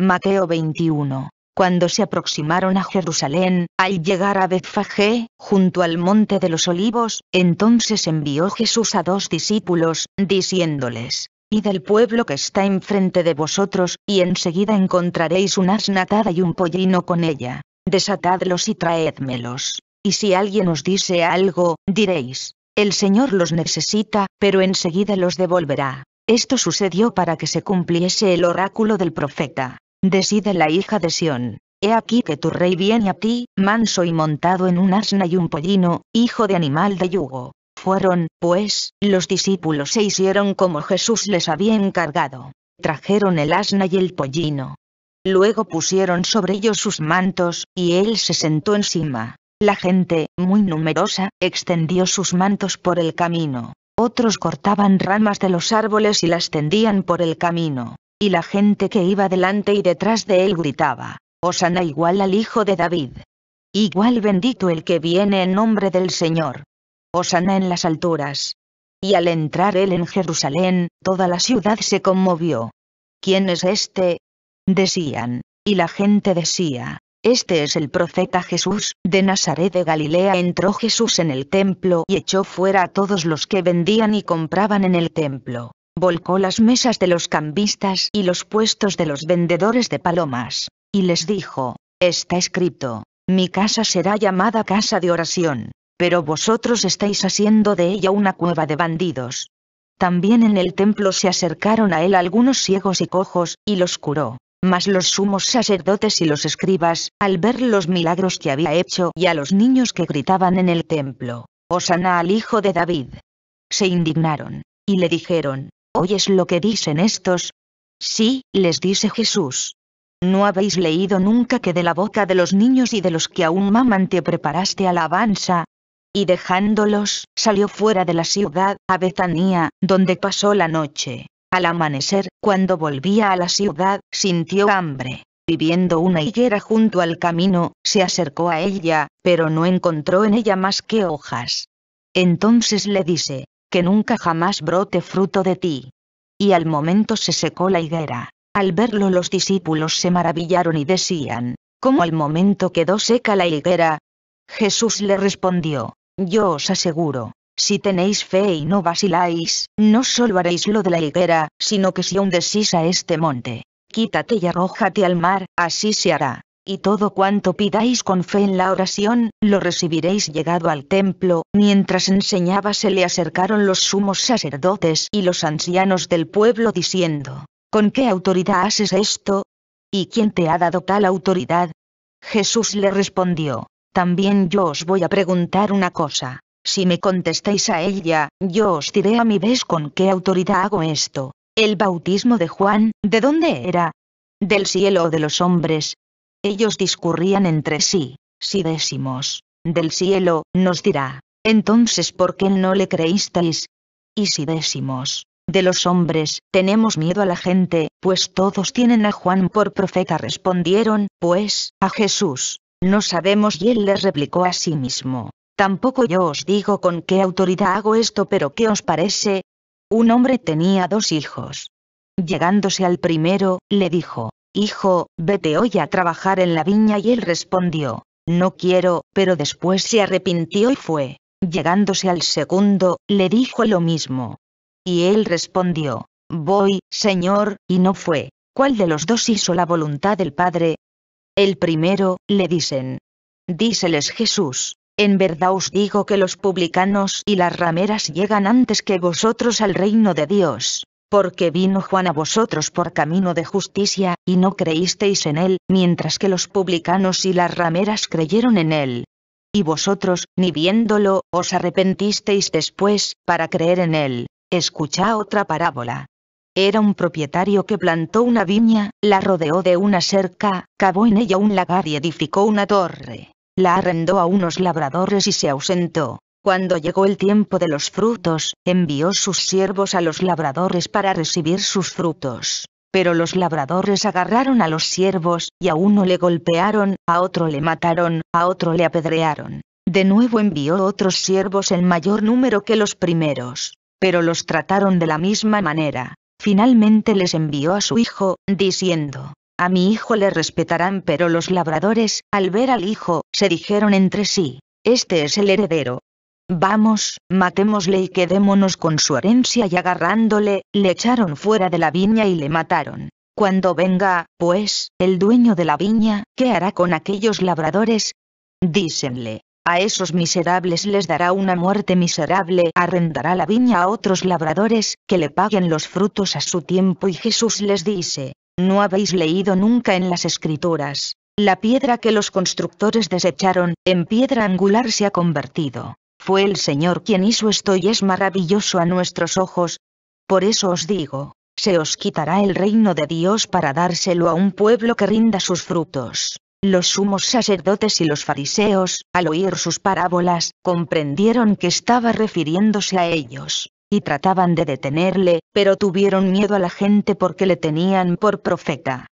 Mateo 21. Cuando se aproximaron a Jerusalén, al llegar a Betfagé, junto al monte de los olivos, entonces envió Jesús a dos discípulos, diciéndoles, y del pueblo que está enfrente de vosotros, y enseguida encontraréis una asnatada y un pollino con ella. Desatadlos y traédmelos. Y si alguien os dice algo, diréis, el Señor los necesita, pero enseguida los devolverá. Esto sucedió para que se cumpliese el oráculo del profeta. Decide la hija de Sión, he aquí que tu rey viene a ti, manso y montado en un asna y un pollino, hijo de animal de yugo. Fueron, pues, los discípulos e hicieron como Jesús les había encargado. Trajeron el asna y el pollino. Luego pusieron sobre ellos sus mantos, y él se sentó encima. La gente, muy numerosa, extendió sus mantos por el camino. Otros cortaban ramas de los árboles y las tendían por el camino y la gente que iba delante y detrás de él gritaba, Osana igual al Hijo de David. Igual bendito el que viene en nombre del Señor. Osana en las alturas. Y al entrar él en Jerusalén, toda la ciudad se conmovió. ¿Quién es este? Decían, y la gente decía, este es el profeta Jesús, de Nazaret de Galilea. Entró Jesús en el templo y echó fuera a todos los que vendían y compraban en el templo volcó las mesas de los cambistas y los puestos de los vendedores de palomas, y les dijo, está escrito, mi casa será llamada casa de oración, pero vosotros estáis haciendo de ella una cueva de bandidos. También en el templo se acercaron a él algunos ciegos y cojos, y los curó. Mas los sumos sacerdotes y los escribas, al ver los milagros que había hecho y a los niños que gritaban en el templo, Osana al hijo de David, se indignaron, y le dijeron, ¿Oyes lo que dicen estos? Sí, les dice Jesús. ¿No habéis leído nunca que de la boca de los niños y de los que aún maman te preparaste alabanza? Y dejándolos, salió fuera de la ciudad, a Betanía, donde pasó la noche. Al amanecer, cuando volvía a la ciudad, sintió hambre. Viviendo una higuera junto al camino, se acercó a ella, pero no encontró en ella más que hojas. Entonces le dice, que nunca jamás brote fruto de ti. Y al momento se secó la higuera. Al verlo los discípulos se maravillaron y decían, ¿cómo al momento quedó seca la higuera? Jesús le respondió, yo os aseguro, si tenéis fe y no vaciláis, no solo haréis lo de la higuera, sino que si aún a este monte, quítate y arrójate al mar, así se hará y todo cuanto pidáis con fe en la oración, lo recibiréis llegado al templo. Mientras enseñaba se le acercaron los sumos sacerdotes y los ancianos del pueblo diciendo, ¿con qué autoridad haces esto? ¿Y quién te ha dado tal autoridad? Jesús le respondió, también yo os voy a preguntar una cosa, si me contestáis a ella, yo os diré a mi vez con qué autoridad hago esto. El bautismo de Juan, ¿de dónde era? ¿Del cielo o de los hombres? Ellos discurrían entre sí, si décimos, del cielo, nos dirá, entonces ¿por qué no le creísteis? Y si décimos, de los hombres, tenemos miedo a la gente, pues todos tienen a Juan por profeta respondieron, pues, a Jesús, no sabemos y él les replicó a sí mismo, tampoco yo os digo con qué autoridad hago esto pero ¿qué os parece? Un hombre tenía dos hijos. Llegándose al primero, le dijo, Hijo, vete hoy a trabajar en la viña y él respondió, no quiero, pero después se arrepintió y fue. Llegándose al segundo, le dijo lo mismo. Y él respondió, voy, señor, y no fue. ¿Cuál de los dos hizo la voluntad del Padre? El primero, le dicen. Díceles Jesús, en verdad os digo que los publicanos y las rameras llegan antes que vosotros al reino de Dios. Porque vino Juan a vosotros por camino de justicia, y no creísteis en él, mientras que los publicanos y las rameras creyeron en él. Y vosotros, ni viéndolo, os arrepentisteis después, para creer en él. Escucha otra parábola. Era un propietario que plantó una viña, la rodeó de una cerca, cavó en ella un lagar y edificó una torre. La arrendó a unos labradores y se ausentó. Cuando llegó el tiempo de los frutos, envió sus siervos a los labradores para recibir sus frutos. Pero los labradores agarraron a los siervos, y a uno le golpearon, a otro le mataron, a otro le apedrearon. De nuevo envió otros siervos en mayor número que los primeros, pero los trataron de la misma manera. Finalmente les envió a su hijo, diciendo, A mi hijo le respetarán, pero los labradores, al ver al hijo, se dijeron entre sí, Este es el heredero, Vamos, matémosle y quedémonos con su herencia y agarrándole, le echaron fuera de la viña y le mataron. Cuando venga, pues, el dueño de la viña, ¿qué hará con aquellos labradores? Dícenle, a esos miserables les dará una muerte miserable, arrendará la viña a otros labradores, que le paguen los frutos a su tiempo y Jesús les dice, ¿no habéis leído nunca en las escrituras? La piedra que los constructores desecharon, en piedra angular se ha convertido. Fue el Señor quien hizo esto y es maravilloso a nuestros ojos. Por eso os digo, se os quitará el reino de Dios para dárselo a un pueblo que rinda sus frutos. Los sumos sacerdotes y los fariseos, al oír sus parábolas, comprendieron que estaba refiriéndose a ellos, y trataban de detenerle, pero tuvieron miedo a la gente porque le tenían por profeta.